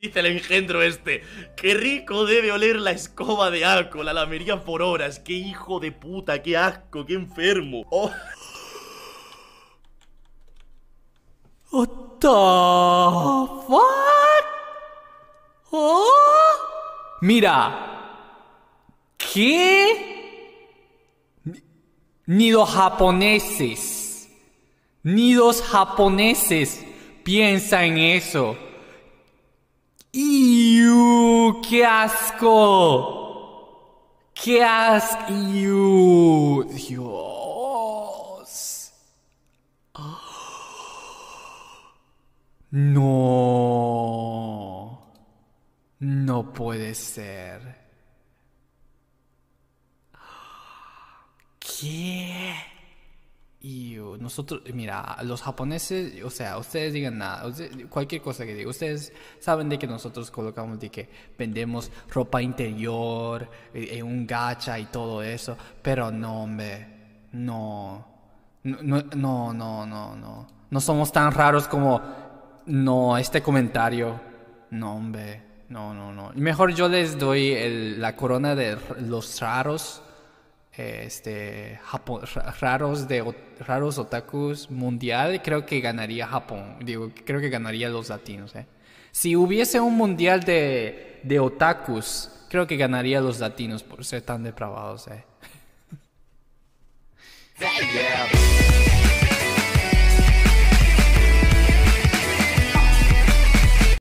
Dice el engendro este, qué rico debe oler la escoba de arco, la lamería por horas, qué hijo de puta, qué asco, qué enfermo. Oh. What fuck? Oh. Mira, ¿qué? Nidos japoneses, Nidos japoneses Piensa en eso qué asco! ¡Qué asco! ¡Dios! No. No puede ser. ¿Qué? Y uh, nosotros, mira, los japoneses, o sea, ustedes digan nada, cualquier cosa que digan, ustedes saben de que nosotros colocamos de que vendemos ropa interior, en eh, eh, un gacha y todo eso, pero no, hombre, no, no, no, no, no, no, somos tan raros como, no, este comentario, no, hombre, no, no, no. Mejor yo les doy el, la corona de los raros este, raros, de, raros otakus mundial, creo que ganaría Japón. Digo, creo que ganaría los latinos. ¿eh? Si hubiese un mundial de, de otakus, creo que ganaría los latinos por ser tan depravados. ¿eh?